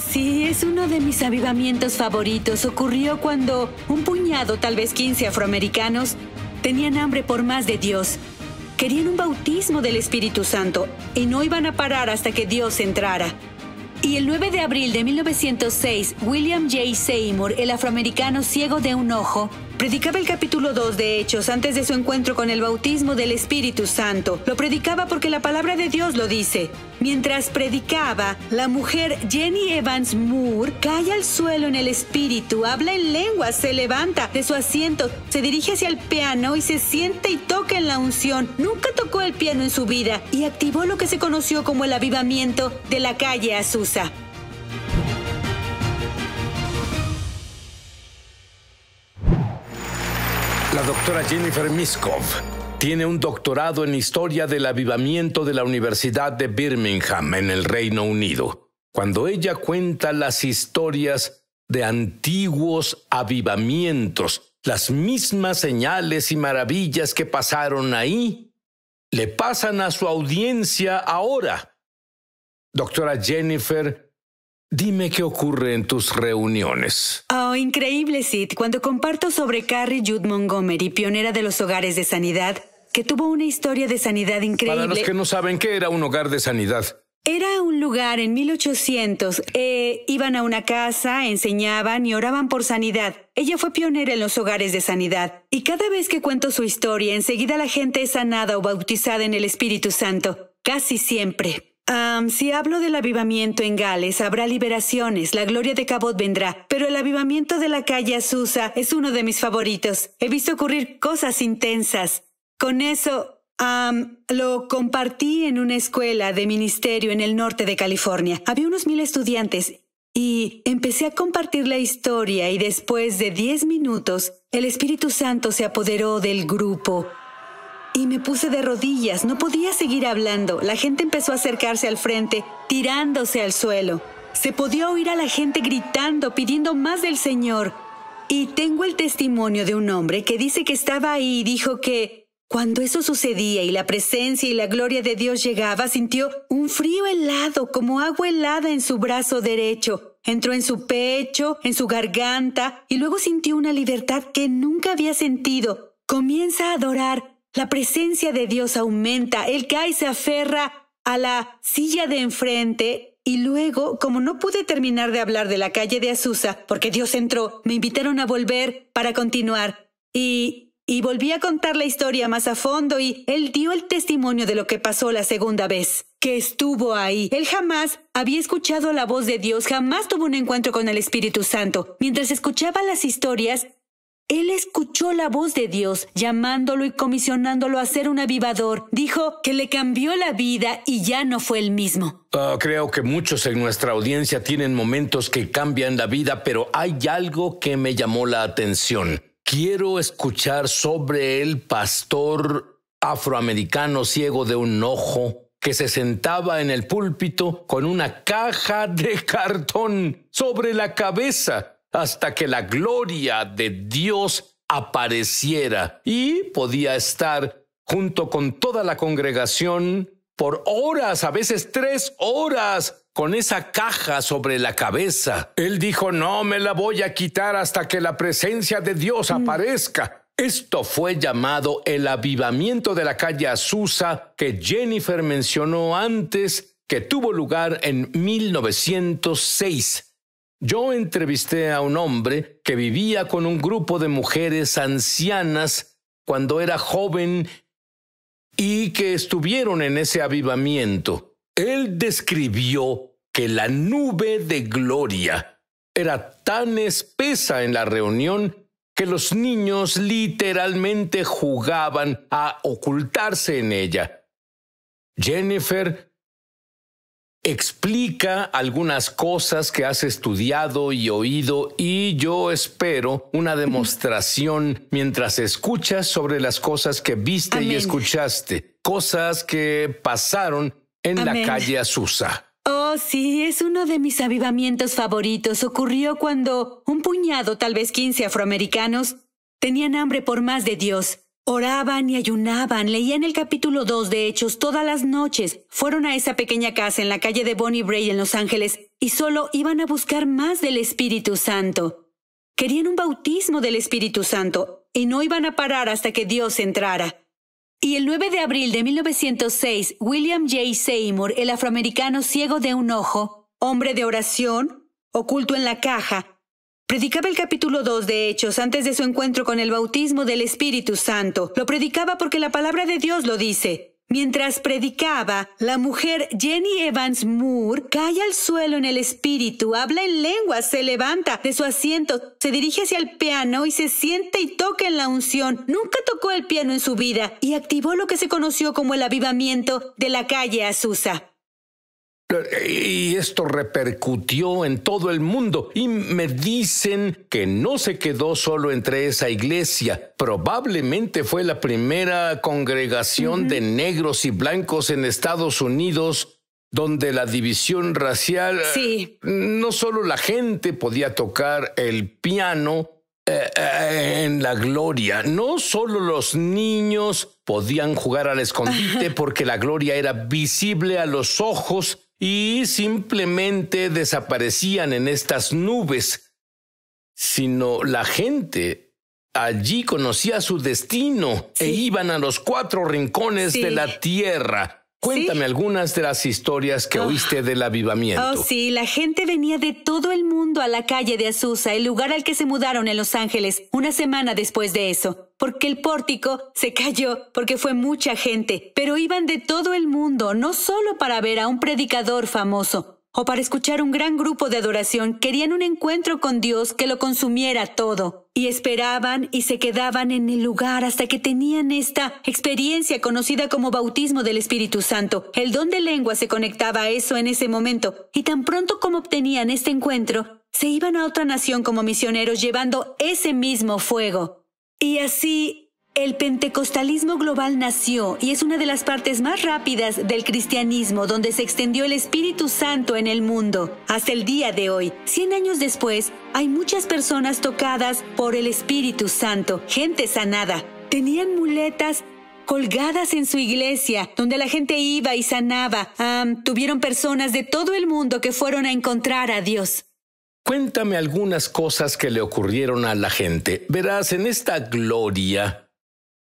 sí, es uno de mis avivamientos favoritos. Ocurrió cuando un puñado, tal vez 15 afroamericanos, tenían hambre por más de Dios. Querían un bautismo del Espíritu Santo y no iban a parar hasta que Dios entrara. Y el 9 de abril de 1906, William J. Seymour, el afroamericano ciego de un ojo, Predicaba el capítulo 2 de Hechos antes de su encuentro con el bautismo del Espíritu Santo. Lo predicaba porque la palabra de Dios lo dice. Mientras predicaba, la mujer Jenny Evans Moore cae al suelo en el espíritu, habla en lengua, se levanta de su asiento, se dirige hacia el piano y se siente y toca en la unción. Nunca tocó el piano en su vida y activó lo que se conoció como el avivamiento de la calle Azusa. doctora Jennifer Miskov tiene un doctorado en Historia del Avivamiento de la Universidad de Birmingham, en el Reino Unido. Cuando ella cuenta las historias de antiguos avivamientos, las mismas señales y maravillas que pasaron ahí, le pasan a su audiencia ahora. Doctora Jennifer Dime qué ocurre en tus reuniones. Oh, increíble, Sid. Cuando comparto sobre Carrie Judd Montgomery, pionera de los hogares de sanidad, que tuvo una historia de sanidad increíble. Para los que no saben qué era un hogar de sanidad. Era un lugar en 1800. Eh, iban a una casa, enseñaban y oraban por sanidad. Ella fue pionera en los hogares de sanidad. Y cada vez que cuento su historia, enseguida la gente es sanada o bautizada en el Espíritu Santo. Casi siempre si hablo del avivamiento en Gales, habrá liberaciones, la gloria de Cabot vendrá, pero el avivamiento de la calle Azusa es uno de mis favoritos. He visto ocurrir cosas intensas. Con eso, lo compartí en una escuela de ministerio en el norte de California. Había unos mil estudiantes y empecé a compartir la historia y después de diez minutos, el Espíritu Santo se apoderó del grupo y me puse de rodillas, no podía seguir hablando. La gente empezó a acercarse al frente, tirándose al suelo. Se podía oír a la gente gritando, pidiendo más del Señor. Y tengo el testimonio de un hombre que dice que estaba ahí y dijo que cuando eso sucedía y la presencia y la gloria de Dios llegaba, sintió un frío helado, como agua helada en su brazo derecho. Entró en su pecho, en su garganta, y luego sintió una libertad que nunca había sentido. Comienza a adorar, la presencia de Dios aumenta. El cae, se aferra a la silla de enfrente y luego, como no pude terminar de hablar de la calle de Azusa, porque Dios entró, me invitaron a volver para continuar. Y, y volví a contar la historia más a fondo y él dio el testimonio de lo que pasó la segunda vez, que estuvo ahí. Él jamás había escuchado la voz de Dios, jamás tuvo un encuentro con el Espíritu Santo. Mientras escuchaba las historias, él escuchó la voz de Dios llamándolo y comisionándolo a ser un avivador. Dijo que le cambió la vida y ya no fue el mismo. Ah, creo que muchos en nuestra audiencia tienen momentos que cambian la vida, pero hay algo que me llamó la atención. Quiero escuchar sobre el pastor afroamericano ciego de un ojo que se sentaba en el púlpito con una caja de cartón sobre la cabeza hasta que la gloria de Dios apareciera y podía estar junto con toda la congregación por horas, a veces tres horas, con esa caja sobre la cabeza. Él dijo, no me la voy a quitar hasta que la presencia de Dios mm. aparezca. Esto fue llamado el avivamiento de la calle Azusa que Jennifer mencionó antes, que tuvo lugar en 1906. Yo entrevisté a un hombre que vivía con un grupo de mujeres ancianas cuando era joven y que estuvieron en ese avivamiento. Él describió que la nube de gloria era tan espesa en la reunión que los niños literalmente jugaban a ocultarse en ella. Jennifer explica algunas cosas que has estudiado y oído y yo espero una demostración mientras escuchas sobre las cosas que viste y escuchaste, cosas que pasaron en la calle Azusa. Oh, sí, es uno de mis avivamientos favoritos. Ocurrió cuando un puñado, tal vez 15 afroamericanos, tenían hambre por más de Dios Oraban y ayunaban, leían el capítulo 2 de Hechos todas las noches, fueron a esa pequeña casa en la calle de Bonnie Bray en Los Ángeles y solo iban a buscar más del Espíritu Santo. Querían un bautismo del Espíritu Santo y no iban a parar hasta que Dios entrara. Y el 9 de abril de 1906, William J. Seymour, el afroamericano ciego de un ojo, hombre de oración, oculto en la caja, Predicaba el capítulo 2 de Hechos antes de su encuentro con el bautismo del Espíritu Santo. Lo predicaba porque la palabra de Dios lo dice. Mientras predicaba, la mujer Jenny Evans Moore cae al suelo en el espíritu, habla en lengua, se levanta de su asiento, se dirige hacia el piano y se siente y toca en la unción. Nunca tocó el piano en su vida y activó lo que se conoció como el avivamiento de la calle Azusa. Y esto repercutió en todo el mundo y me dicen que no se quedó solo entre esa iglesia. Probablemente fue la primera congregación de negros y blancos en Estados Unidos donde la división racial... Eh, sí. No solo la gente podía tocar el piano, eh, eh, en la gloria. No solo los niños podían jugar al escondite porque la gloria era visible a los ojos y simplemente desaparecían en estas nubes, sino la gente allí conocía su destino e iban a los cuatro rincones de la tierra Cuéntame algunas de las historias que ah. oíste del avivamiento. Oh, sí, la gente venía de todo el mundo a la calle de Azusa, el lugar al que se mudaron en Los Ángeles, una semana después de eso, porque el pórtico se cayó, porque fue mucha gente, pero iban de todo el mundo, no solo para ver a un predicador famoso, o para escuchar un gran grupo de adoración querían un encuentro con Dios que lo consumiera todo, y esperaban y se quedaban en el lugar hasta que tenían esta experiencia conocida como bautismo del Espíritu Santo. El don de lengua se conectaba a eso en ese momento, y tan pronto como obtenían este encuentro, se iban a otra nación como misioneros llevando ese mismo fuego. Y así el pentecostalismo global nació y es una de las partes más rápidas del cristianismo donde se extendió el Espíritu Santo en el mundo. Hasta el día de hoy, Cien años después, hay muchas personas tocadas por el Espíritu Santo, gente sanada. Tenían muletas colgadas en su iglesia, donde la gente iba y sanaba. tuvieron personas de todo el mundo que fueron a encontrar a Dios. Cuéntame algunas cosas que le ocurrieron a la gente. Verás, en esta gloria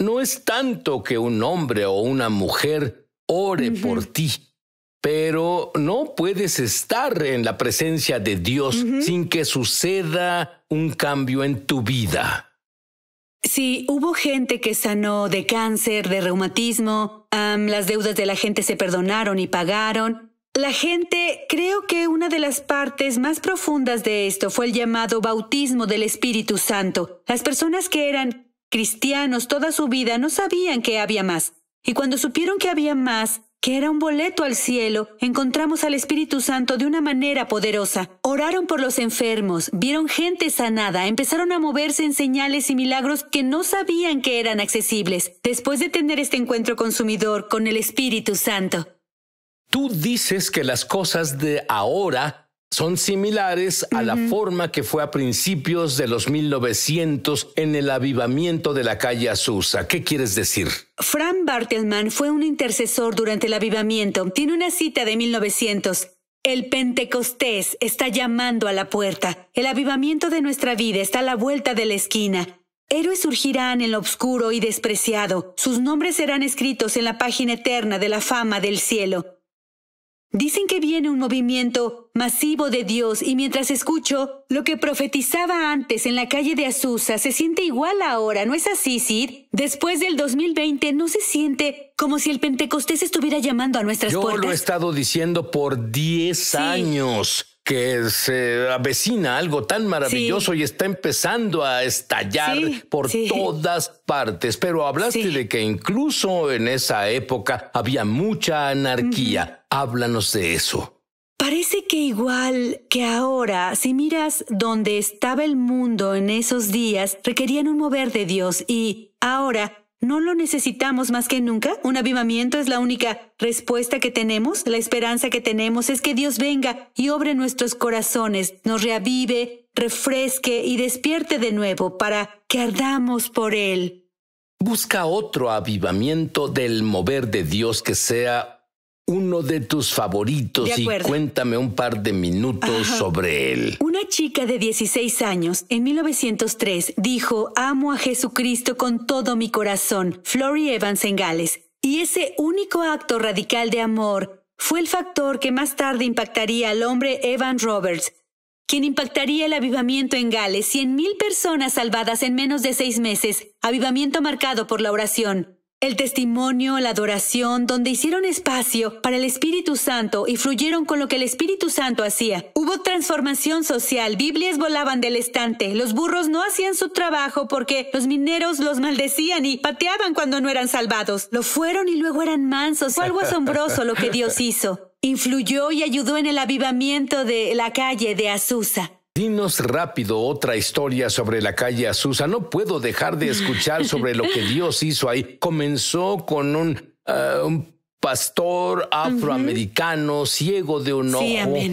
no es tanto que un hombre o una mujer ore por ti, pero no puedes estar en la presencia de Dios sin que suceda un cambio en tu vida. Sí, hubo gente que sanó de cáncer, de reumatismo, las deudas de la gente se perdonaron y pagaron. La gente, creo que una de las partes más profundas de esto fue el llamado bautismo del Espíritu Santo. Las personas que eran Cristianos toda su vida no sabían que había más, y cuando supieron que había más, que era un boleto al cielo, encontramos al Espíritu Santo de una manera poderosa. Oraron por los enfermos, vieron gente sanada, empezaron a moverse en señales y milagros que no sabían que eran accesibles, después de tener este encuentro consumidor con el Espíritu Santo. Tú dices que las cosas de ahora son similares a la forma que fue a principios de los 1900 en el avivamiento de la calle Azusa. ¿Qué quieres decir? Fran Bartelman fue un intercesor durante el avivamiento. Tiene una cita de 1900. El Pentecostés está llamando a la puerta. El avivamiento de nuestra vida está a la vuelta de la esquina. Héroes surgirán en lo oscuro y despreciado. Sus nombres serán escritos en la página eterna de la fama del cielo. Dicen que viene un movimiento masivo de Dios y mientras escucho, lo que profetizaba antes en la calle de Azusa se siente igual ahora, ¿no es así, Sid? Después del 2020 no se siente como si el Pentecostés estuviera llamando a nuestras puertas. Yo lo he estado diciendo por 10 años que se avecina algo tan maravilloso y está empezando a estallar por todas partes. Pero hablaste de que incluso en esa época había mucha anarquía. Háblanos de eso. Parece que igual que ahora, si miras donde estaba el mundo en esos días, requerían un mover de Dios y ahora no lo necesitamos más que nunca. Un avivamiento es la única respuesta que tenemos. La esperanza que tenemos es que Dios venga y obre nuestros corazones, nos reavive, refresque y despierte de nuevo para que ardamos por Él. Busca otro avivamiento del mover de Dios que sea uno de tus favoritos y cuéntame un par de minutos sobre él. Una chica de 16 años en 1903 dijo, amo a Jesucristo con todo mi corazón, Flory Evans en Gales, y ese único acto radical de amor fue el factor que más tarde impactaría al hombre Evan Roberts, quien impactaría el avivamiento en Gales, 100.000 personas salvadas en menos de seis meses, avivamiento marcado por la oración. El testimonio, la adoración, donde hicieron espacio para el Espíritu Santo y fluyeron con lo que el Espíritu Santo hacía. Hubo transformación social, Biblias volaban del estante, los burros no hacían su trabajo porque los mineros los maldecían y pateaban cuando no eran salvados. Lo fueron y luego eran mansos. Fue algo asombroso lo que Dios hizo. Influyó y ayudó en el avivamiento de la calle de Azusa. Dinos rápido otra historia sobre la calle Azusa. No puedo dejar de escuchar sobre lo que Dios hizo ahí. Comenzó con un, eh, pastor afroamericano ciego de un ojo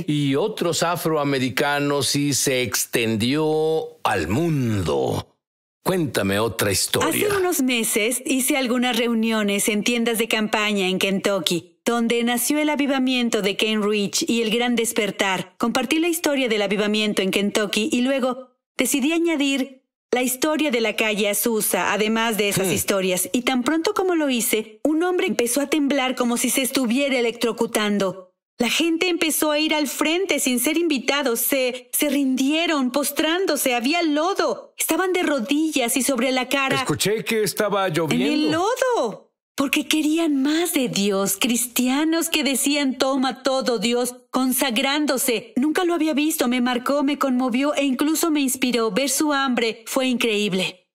y otros afroamericanos y se extendió al mundo. Cuéntame otra historia. Hace unos meses hice algunas reuniones en tiendas de campaña en Kentucky donde nació el avivamiento de Ken Rich y el gran despertar. Compartí la historia del avivamiento en Kentucky y luego decidí añadir la historia de la calle Azusa, además de esas hmm. historias, y tan pronto como lo hice, un hombre empezó a temblar como si se estuviera electrocutando. La gente empezó a ir al frente sin ser invitados, se, se rindieron, postrándose, había lodo, estaban de rodillas y sobre la cara. Escuché que estaba lloviendo. En el lodo porque querían más de Dios, cristianos que decían, toma todo Dios, consagrándose. Nunca lo había visto, me marcó, me conmovió e incluso me inspiró. Ver su hambre fue increíble.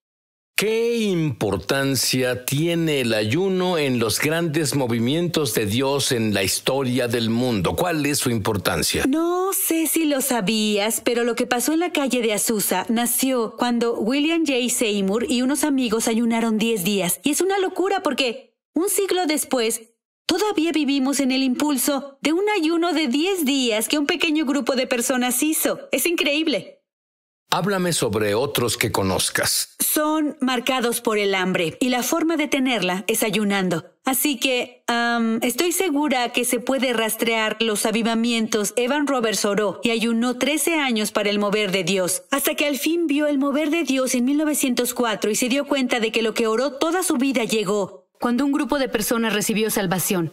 ¿Qué importancia tiene el ayuno en los grandes movimientos de Dios en la historia del mundo? ¿Cuál es su importancia? No sé si lo sabías, pero lo que pasó en la calle de Azusa nació cuando William J. Seymour y unos amigos ayunaron 10 días. Y es una locura porque un siglo después, todavía vivimos en el impulso de un ayuno de 10 días que un pequeño grupo de personas hizo. Es increíble. Háblame sobre otros que conozcas. Son marcados por el hambre y la forma de tenerla es ayunando. Así que estoy segura que se puede rastrear los avivamientos. Evan Roberts oró y ayunó 13 años para el mover de Dios, hasta que al fin vio el mover de Dios en 1904 y se dio cuenta de que lo que oró toda su vida llegó cuando un grupo de personas recibió salvación?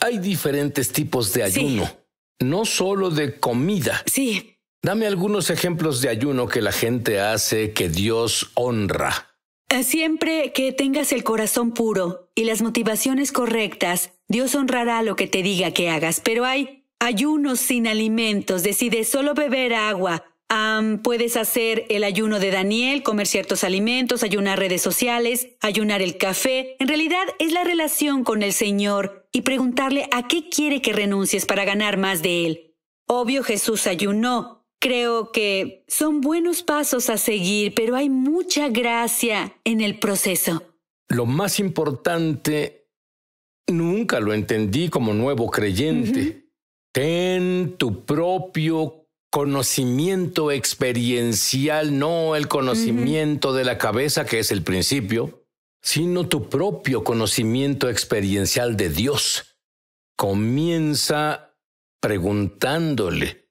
Hay diferentes tipos de ayuno, no solo de comida. Sí. Dame algunos ejemplos de ayuno que la gente hace que Dios honra. Eh, siempre que tengas el corazón puro y las motivaciones correctas, Dios honrará lo que te diga que hagas, pero hay ayunos sin alimentos, decides solo beber agua puedes hacer el ayuno de Daniel, comer ciertos alimentos, ayunar redes sociales, ayunar el café. En realidad es la relación con el Señor y preguntarle a qué quiere que renuncies para ganar más de Él. Obvio Jesús ayunó. Creo que son buenos pasos a seguir, pero hay mucha gracia en el proceso. Lo más importante, nunca lo entendí como nuevo creyente. Ten tu propio conocimiento experiencial, no el conocimiento de la cabeza, que es el principio, sino tu propio conocimiento experiencial de Dios. Comienza preguntándole.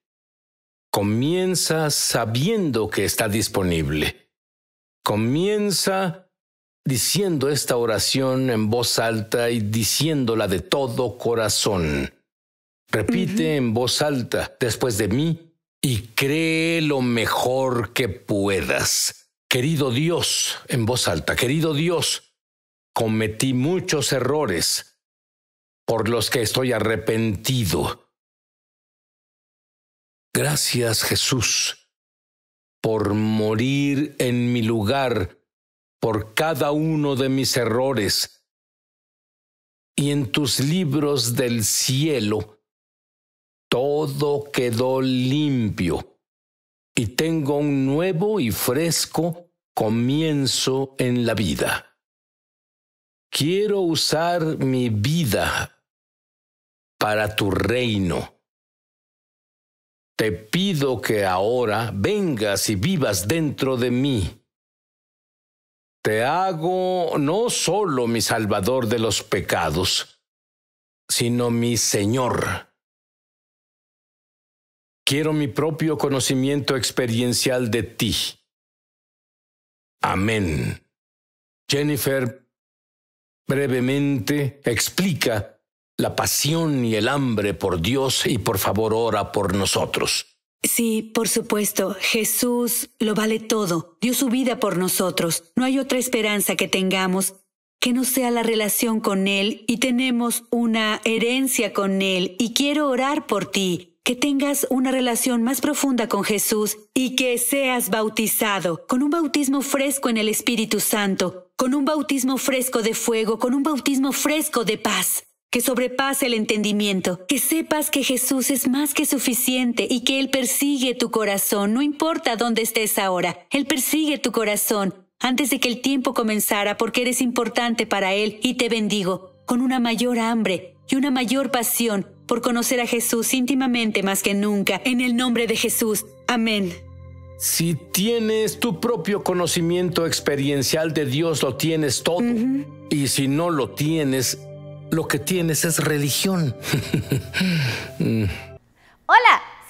Comienza sabiendo que está disponible. Comienza diciendo esta oración en voz alta y diciéndola de todo corazón. Repite en voz alta después de mí y cree lo mejor que puedas. Querido Dios, en voz alta, querido Dios, cometí muchos errores por los que estoy arrepentido. Gracias Jesús por morir en mi lugar por cada uno de mis errores. Y en tus libros del cielo, todo quedó limpio y tengo un nuevo y fresco comienzo en la vida. Quiero usar mi vida para tu reino. Te pido que ahora vengas y vivas dentro de mí. Te hago no solo mi Salvador de los pecados, sino mi Señor Quiero mi propio conocimiento experiencial de ti. Amén. Jennifer brevemente explica la pasión y el hambre por Dios y por favor ora por nosotros. Sí, por supuesto, Jesús lo vale todo, dio su vida por nosotros. No hay otra esperanza que tengamos que no sea la relación con Él y tenemos una herencia con Él y quiero orar por ti que tengas una relación más profunda con Jesús y que seas bautizado con un bautismo fresco en el Espíritu Santo, con un bautismo fresco de fuego, con un bautismo fresco de paz, que sobrepase el entendimiento, que sepas que Jesús es más que suficiente y que Él persigue tu corazón, no importa dónde estés ahora, Él persigue tu corazón antes de que el tiempo comenzara porque eres importante para Él y te bendigo con una mayor hambre y una mayor pasión por conocer a Jesús íntimamente más que nunca, en el nombre de Jesús. Amén. Si tienes tu propio conocimiento experiencial de Dios, lo tienes todo. Y si no lo tienes, lo que tienes es religión. Mm. Hola,